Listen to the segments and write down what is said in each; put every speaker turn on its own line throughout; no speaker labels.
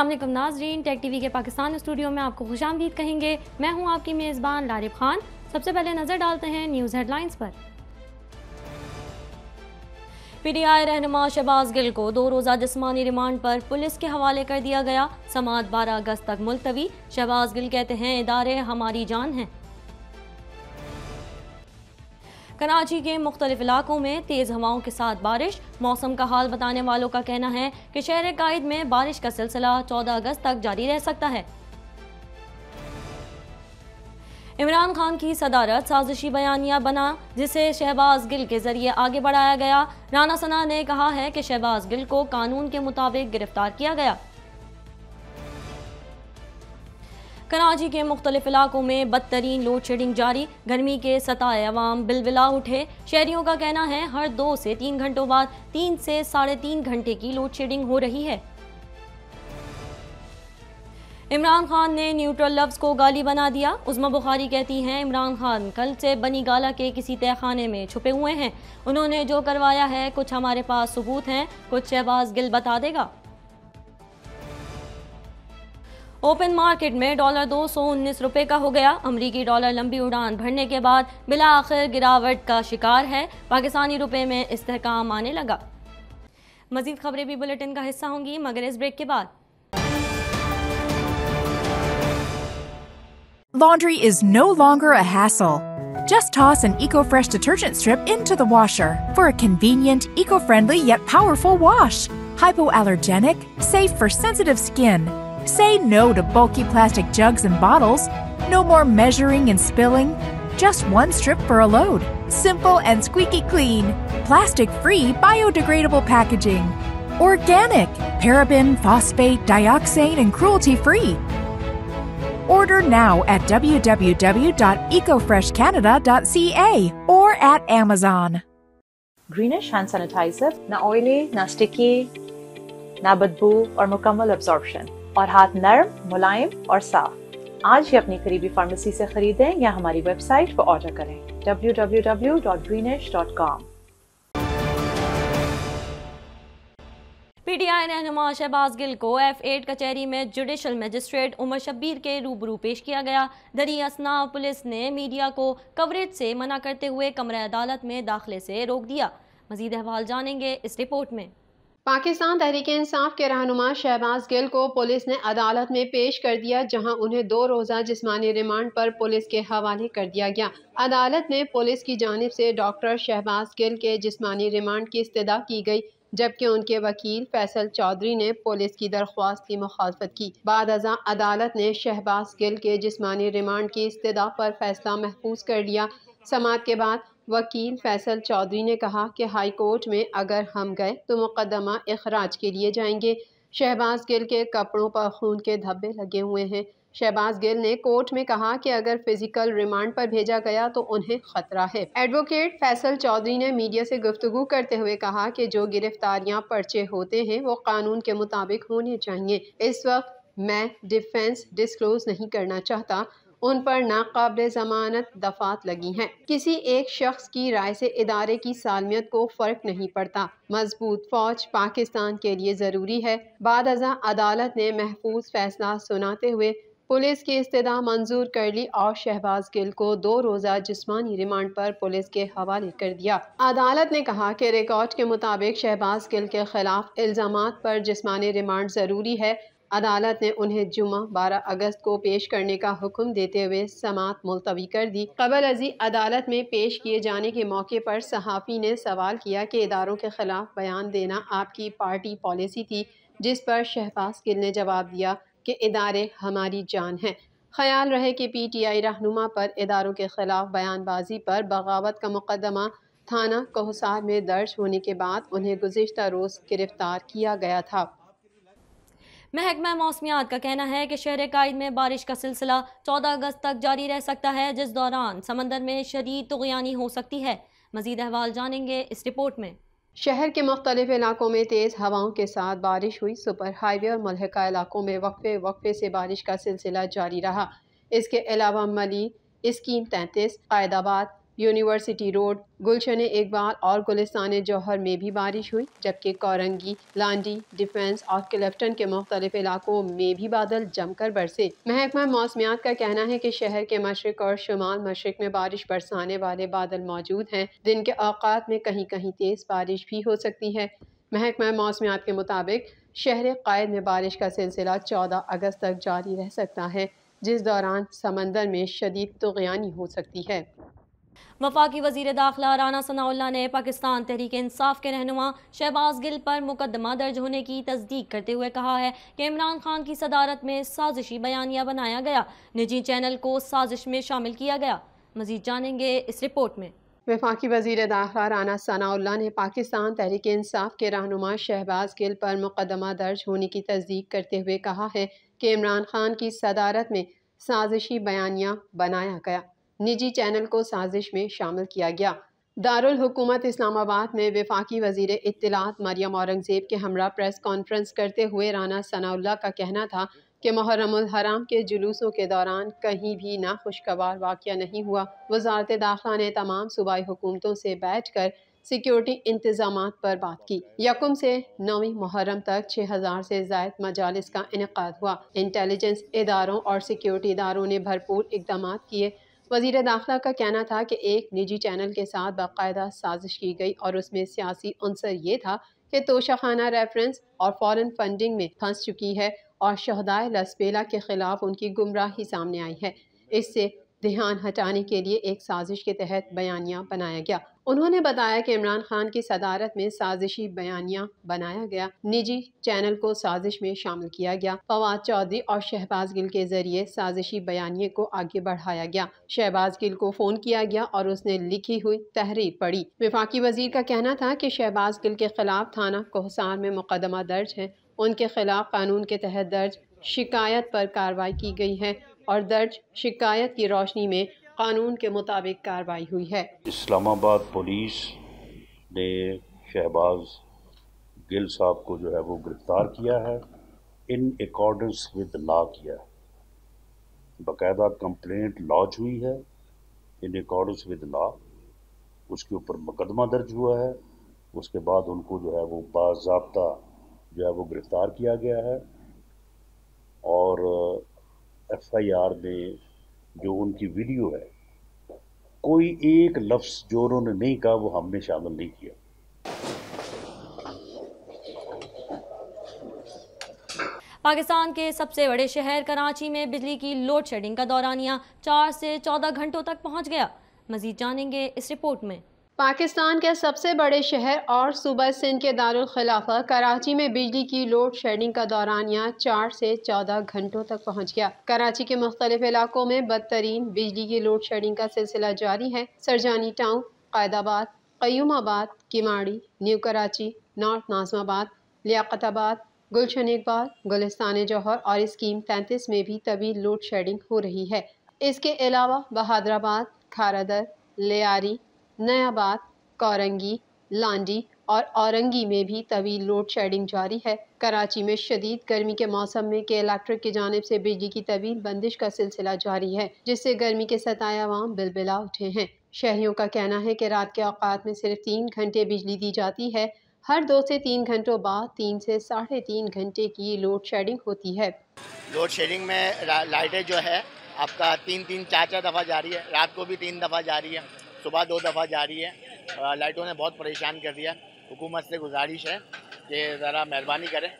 अल्लाम नाजरीन take TV के पाकिस्तान स्टूडियो में आपको खुश आमदीद कहेंगे मैं हूं आपकी मेज़बान लारिफ खान सबसे पहले नज़र डालते हैं न्यूज़ हेडलाइंस पर पी डी आई रहनमा शहबाज गिल को दो रोज़ा जिसमानी रिमांड पर पुलिस के हवाले कर दिया गया समात बारह अगस्त तक मुलतवी शहबाज गिल कहते हैं इदारे हमारी जान हैं कराची के मुख्तलिफ इलाकों में तेज़ हवाओं के साथ बारिश मौसम का हाल बताने वालों का कहना है कि शहर कायद में बारिश का सिलसिला चौदह अगस्त तक जारी रह सकता है इमरान खान की सदारत साजिशी बयानिया बना जिसे शहबाज गिल के जरिए आगे बढ़ाया गया राना सना ने कहा है कि शहबाज गिल को कानून के मुताबिक गिरफ्तार किया गया कराची के मुख्तलिफ इलाकों में बदतरीन लोड शेडिंग जारी गर्मी के सताए अवाम बिलबिला उठे शहरियों का कहना है हर दो से तीन घंटों बाद तीन से साढ़े तीन घंटे की लोड शेडिंग हो रही है इमरान खान ने न्यूट्रल लफ्ज़ को गाली बना दिया उज़मा बुखारी कहती हैं इमरान खान कल से बनी गाला के किसी तहखाने में छुपे हुए हैं उन्होंने जो करवाया है कुछ हमारे पास सबूत हैं कुछ शहबाज गिल बता देगा ओपन मार्केट में डॉलर दो सौ उन्नीस रुपये का हो गया अमरीकी डॉलर लंबी उड़ान भरने के बाद बिला आखिर गिरावट का शिकार है पाकिस्तानी रुपये में इस्तेकाम आने लगा मजीद खबरें भी बुलेटिन का हिस्सा होंगी मगर इस ब्रेक के बाद
Laundry is no longer a hassle. Just toss an EcoFresh detergent strip into the washer for a convenient, eco-friendly yet powerful wash. Hypoallergenic, safe for sensitive skin. Say no to bulky plastic jugs and bottles. No more measuring and spilling. Just one strip for a load. Simple and squeaky clean. Plastic free, biodegradable packaging. Organic, paraben, phosphate, dioxane, and cruelty free. Order now at www.ecofreshcanada.ca or at Amazon. Greenish hand sanitizer, na oily, na sticky, na badboo, or mukammal absorption. और हाथ नर्म मुलायम और साफ आज ही अपनी करीबी pharmacy से खरीदें या हमारी वेबसाइट पर ऑर्डर करें www.greenish.com
पीटीआई नुमा शहबाज गिल को एफ एट कचहरी में जुडिशल मजिस्ट्रेट उमर शब्बीर के रूबरू पेश किया गया दरी असना पुलिस ने मीडिया को कवरेज से मना करते हुए कमरे अदालत में दाखिले से रोक दिया मजीद अहवाल जानेंगे इस रिपोर्ट में
पाकिस्तान तहरीक इंसाफ के रहनुमा शहबाज गिल को पुलिस ने अदालत में पेश कर दिया जहां उन्हें दो रोज़ा जिस्मानी रिमांड पर पुलिस के हवाले कर दिया गया अदालत में पुलिस की जानब से डॉक्टर शहबाज गिल के जिस्मानी रिमांड की इस्तः की गई जबकि उनके वकील फैसल चौधरी ने पुलिस की दरख्वास्त की मुखालफत की बाद अजा अदालत ने शहबाज गिल के जिस्मानी रिमांड की इस्तः पर फैसला महफूज कर लिया समात के बाद वकील फैसल चौधरी ने कहा कि हाई कोर्ट में अगर हम गए तो मुकदमा अखराज के लिए जाएंगे शहबाज गिल के कपड़ों पर खून के धब्बे लगे हुए हैं शहबाज गिल ने कोर्ट में कहा कि अगर फिजिकल रिमांड पर भेजा गया तो उन्हें खतरा है एडवोकेट फैसल चौधरी ने मीडिया से गुफ्तगु करते हुए कहा कि जो गिरफ्तारियां पर्चे होते हैं वो कानून के मुताबिक होने चाहिए इस वक्त मैं डिफेंस डिस्क्लोज नहीं करना चाहता उन पर नाकबले जमानत दफात लगी हैं किसी एक शख्स की राय से इदारे की सालमियत को फ़र्क नहीं पड़ता मजबूत फौज पाकिस्तान के लिए ज़रूरी है बाद अजा अदालत ने महफूज फैसला सुनाते हुए पुलिस की इस्तः मंजूर कर ली और शहबाज गिल को दो रोज़ा जिस्मानी रिमांड पर पुलिस के हवाले कर दिया अदालत ने कहा कि रिकॉर्ड के मुताबिक शहबाज गिल के खिलाफ इल्ज़ाम पर जिस्मानी रिमांड ज़रूरी है अदालत ने उन्हें जुमा बारह अगस्त को पेश करने का हुक्म देते हुए समात मुलतवी कर दी कबल अजी अदालत में पेश किए जाने के मौके पर सहाफ़ी ने सवाल किया कि इदारों के ख़िलाफ़ बयान देना आपकी पार्टी पॉलिसी थी जिस पर शहबाज गिल ने जवाब दिया कि इदारे हमारी जान हैं ख्याल रहे कि पी टी आई रहनुमा पर इदारों के ख़िलाफ़ बयानबाजी पर बगावत का मुकदमा थाना कोहसार में दर्ज होने के बाद उन्हें गुज्तर रोज़ गिरफ़्तार किया गया था
महकमा मौसमियात का कहना है कि शहर कायद में बारिश का सिलसिला चौदह अगस्त तक जारी रह सकता है जिस दौरान समंदर में शरीर तुगयानी हो सकती है मजीद अहवाल जानेंगे इस रिपोर्ट
में शहर के मुख्तलिफ इलाकों में तेज़ हवाओं के साथ बारिश हुई सुपर हाईवे और मलहका इलाकों में वक्फे वक्फे से बारिश का सिलसिला जारी रहा इसके अलावा मली स्कीम तैंतीस कायदाबाद यूनिवर्सिटी रोड गुलशन इकबाल और गुलिसान जौहर में भी बारिश हुई जबकि कोरंगी लांडी डिफेंस और क्लिफ्टन के मुख्तलिफ इलाकों में भी बादल जमकर बरसे महकमा मौसमियात का कहना है की शहर के मशरक और शुमाल मशरक में बारिश बरसाने वाले बादल मौजूद हैं दिन के अवकात में कहीं कहीं तेज़ बारिश भी हो सकती है महकमा मौसमियात के मुताबिक शहर कायद में बारिश का सिलसिला चौदह अगस्त तक जारी रह सकता है जिस दौरान समंदर में शदीद तोगयानी हो सकती है
वफाकी वजीर दाखिला राना सनाउल्ला ने पाकिस्तान तहरीक इंसाफ के रहनुमा शहबाज गिल पर मुकदमा दर्ज होने की तस्दीक करते हुए कहा है कि इमरान खान की सदारत में साजिशी बयानिया बनाया गया निजी चैनल को साजिश में शामिल किया गया मजीद जानेंगे इस रिपोर्ट में
वफाकी वजी दाखिला राना सनाउल्ला ने पाकिस्तान तहरीक इंसाफ के रहनुमा शहबाज गिल पर मुकदमा दर्ज होने की तस्दीक करते हुए कहा है कि इमरान खान की सदारत में साजिशी बयानिया बनाया गया निजी चैनल को साजिश में शामिल किया गया दारुल हुकूमत इस्लामाबाद में विफाकी वजीर इतलात मरियम औरंगज़ेब के हमरा प्रेस कॉन्फ्रेंस करते हुए राना सनाउल्ला का कहना था कि मुहर्रमुल हराम के जुलूसों के दौरान कहीं भी ना खुशगवार वाक़ नहीं हुआ वजारत दाखिला ने तमाम सूबाई हुकूमतों से बैठ कर सिक्योरिटी इंतजाम पर बात की यकुम से नौवीं मुहर्रम तक छः हज़ार से जायद मजालस का इनका हुआ इंटेलिजेंस इदारों और सिक्योरिटी इदारों ने भरपूर इकदाम किए वजीर दाखिला का कहना था कि एक निजी चैनल के साथ बाकायदा साजिश की गई और उसमें सियासी अनसर ये था कि तोशाखाना रेफरेंस और फॉरेन फंडिंग में फंस चुकी है और शहदाय लसबेला के खिलाफ उनकी गुमराही सामने आई है इससे ध्यान हटाने के लिए एक साजिश के तहत बयानिया बनाया गया उन्होंने बताया कि इमरान खान की सदारत में साजिशी बयानिया बनाया गया निजी चैनल को साजिश में शामिल किया गया फवाद चौधरी और शहबाज गिल के जरिए साजिशी बयानिए को आगे बढ़ाया गया शहबाज गिल को फोन किया गया और उसने लिखी हुई तहरीर पढ़ी विफाकी वजीर का कहना था कि शहबाज गिल के खिलाफ थाना कोहसार में मुकदमा दर्ज है उनके खिलाफ कानून के तहत दर्ज शिकायत पर कार्रवाई की गई है और दर्ज शिकायत की रोशनी में कानून के मुताबिक कार्रवाई हुई है इस्लामाबाद पुलिस ने शहबाज गिल साहब को जो है वो गिरफ्तार किया है इन अकॉर्डेंस विद लॉ किया है बाकायदा कंप्लेंट लॉन्च हुई है इन अकॉर्डेंस विद लॉ उसके ऊपर मुकदमा दर्ज हुआ है उसके बाद उनको जो है वो बाबा जो है वो गिरफ़्तार किया गया है और एफ आई आर में जो उनकी वीडियो है कोई एक लफ्स जो उन्होंने नहीं कहा वो हमने शामिल नहीं किया
पाकिस्तान के सबसे बड़े शहर कराची में बिजली की लोड शेडिंग का दौरानिया चार से चौदह घंटों तक पहुंच गया मजीद जानेंगे इस रिपोर्ट में
पाकिस्तान के सबसे बड़े शहर और सूबा सिंध के दारुलखिलाफा कराची में बिजली की लोड शेडिंग का दौरान यहाँ चार से चौदह घंटों तक पहुँच गया कराची के मुख्तलिफ इलाकों में बदतरीन बिजली की लोड शेडिंग का सिलसिला जारी है Surjani town Qaidabad Qayyumabad Kemari new Karachi north Nazimabad Liaquatabad Gulshan Iqbal Gulistan Jauhar और स्कीम तैंतीस में भी तभी लोड शेडिंग हो रही है इसके अलावा बहादराबाद खारादर लियारी नयाबाद कोरंगी लांडी और औरंगी में भी तवील लोड शेडिंग जारी है कराची में शदीद गर्मी के मौसम में के इलेक्ट्रिक की जानब से बिजली की तवील बंदिश का सिलसिला जारी है जिससे गर्मी के सताए आवाम बिलबिला उठे हैं शहरियों का कहना है कि रात के अवकात में सिर्फ तीन घंटे बिजली दी जाती है हर दो से तीन घंटों बाद तीन से साढ़े तीन घंटे की लोड शेडिंग होती है
लोड शेडिंग में लाइटें जो है आपका तीन तीन चार चार दफ़ा जारी है रात को भी तीन दफ़ा जारी है सुबह दो दफ़ा जारी है लाइटों ने बहुत परेशान कर दिया हुकूमत से गुजारिश है कि ज़रा मेहरबानी करें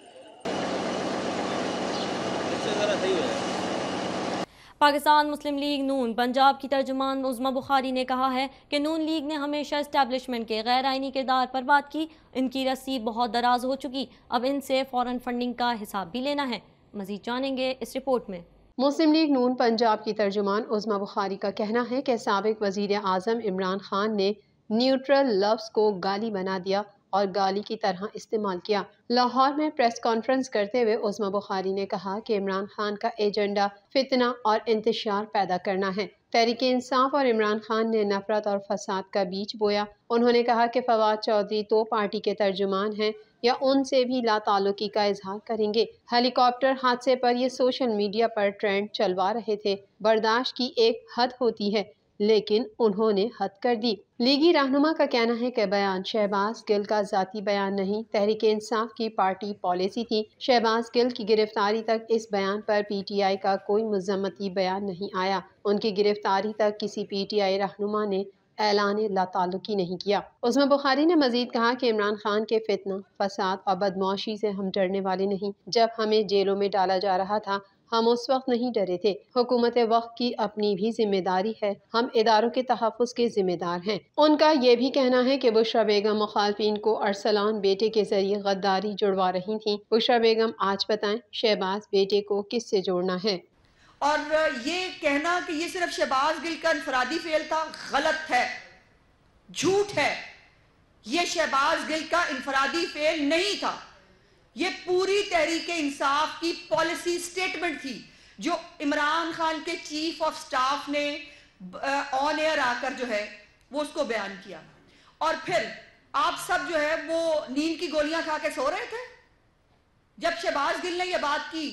पाकिस्तान मुस्लिम लीग नून पंजाब की तर्जुमान उज़मा बुखारी ने कहा है कि नून लीग ने हमेशा इस्टेबलिशमेंट के गैर आइनी किरदार पर बात की इनकी रस्सी बहुत दराज हो चुकी अब इनसे फ़ौरन फंडिंग का हिसाब भी लेना है मज़ीद जानेंगे इस रिपोर्ट में
मुस्लिम लीग नून पंजाब की तर्जुमान उज़मा बुखारी का कहना है कि सबक वज़ी अजम इमरान खान ने न्यूट्रल लफ्स को गाली बना दिया और गाली की तरह इस्तेमाल किया लाहौर में प्रेस कॉन्फ्रेंस करते हुए उजमा बुखारी ने कहा कि इमरान खान का एजेंडा फितना और इंतशार पैदा करना है तहरीक इंसाफ और इमरान खान ने नफरत और फसाद का बीच बोया उन्होंने कहा कि फवाद चौधरी दो तो पार्टी के तर्जुमान हैं या उनसे भी लातालुकी का इजहार करेंगे हेलीकॉप्टर हादसे पर ये सोशल मीडिया पर ट्रेंड चलवा रहे थे बर्दाश्त की एक हद होती है लेकिन उन्होंने हद कर दी लीगी रहनुमा का कहना है कि बयान शहबाज गिल का जाति बयान नहीं तहरीक इंसाफ की पार्टी पॉलिसी थी शहबाज गिल की गिरफ्तारी तक इस बयान पर पीटीआई का कोई मजम्मती बयान नहीं आया उनकी गिरफ्तारी तक किसी पीटीआई रहनुमा ने ऐलान लातालुकी नहीं किया उसमें बुखारी ने मजीद कहा कि इमरान खान के फितना फसाद और बदमाशी से हम डरने वाले नहीं जब हमें जेलों में डाला जा रहा था हम उस वक्त नहीं डरे थे हुकूमत वक्त की अपनी भी जिम्मेदारी है हम इदारों के तहफ़ के जिम्मेदार हैं उनका यह भी कहना है कि बुशरा बेगम मुखालफी को अरसलान बेटे के जरिए गद्दारी जुड़वा रही थी बुशरा बेगम आज बताएं शहबाज बेटे को किस से जोड़ना है
और ये कहना कि ये सिर्फ शहबाज गिल का इनफरादी फेल था गलत है झूठ है ये शहबाज गिल का इनफरादी फेल नहीं था ये पूरी तहरीक इंसाफ की पॉलिसी स्टेटमेंट थी जो इमरान खान के चीफ ऑफ स्टाफ ने ऑन एयर आकर जो है वो उसको बयान किया और फिर आप सब जो है वो नींद की गोलियां खा के सो रहे थे जब शहबाज गिल ने यह बात की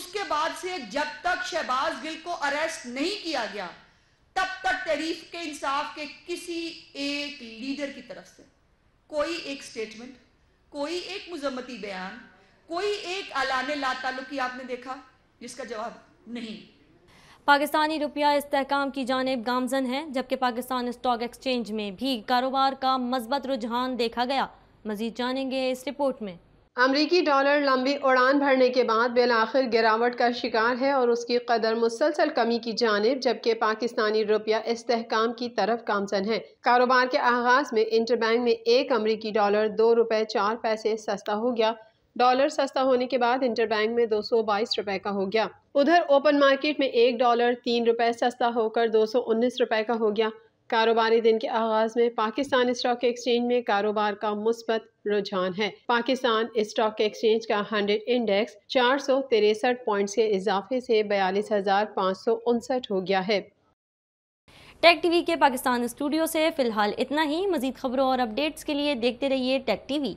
उसके बाद से जब तक शहबाज गिल को अरेस्ट नहीं किया गया तब तक तहरीफ के इंसाफ के किसी एक लीडर की तरफ से कोई एक स्टेटमेंट कोई एक मजम्मती बयान कोई एक अलाने ला ताल्लुकी आपने देखा जिसका जवाब नहीं पाकिस्तानी रुपया इस्तेकाम की जानब गामजन है जबकि पाकिस्तान स्टॉक एक्सचेंज में भी कारोबार का मस्बत रुझान देखा गया मजीद जानेंगे इस रिपोर्ट में
अमरीकी डॉलर लंबी उड़ान भरने के बाद आखिर गिरावट का शिकार है और उसकी कदर मुसलसल कमी की जानब जबकि पाकिस्तानी रुपया इस्तेकाम की तरफ गामजन है कारोबार के आगाज में इंटरबैंक में एक अमरीकी डॉलर दो रुपये चार पैसे सस्ता हो गया डॉलर सस्ता होने के बाद इंटरबैंक में दो सौ बाईस रुपए का हो गया उधर ओपन मार्केट में एक डॉलर तीन रुपए सस्ता होकर दो सौ उन्नीस रुपए का हो गया कारोबारी दिन के आगाज में पाकिस्तान स्टॉक एक्सचेंज में कारोबार का मुस्बत रुझान है पाकिस्तान स्टॉक एक्सचेंज का हंड्रेड इंडेक्स चार सौ तिरसठ पॉइंट के इजाफे से बयालीस हजार पाँच सौ उनसठ हो गया है टेक
टीवी के पाकिस्तान स्टूडियो से फिलहाल इतना ही मजीद खबरों और अपडेट्स के लिए देखते रहिए टेक टीवी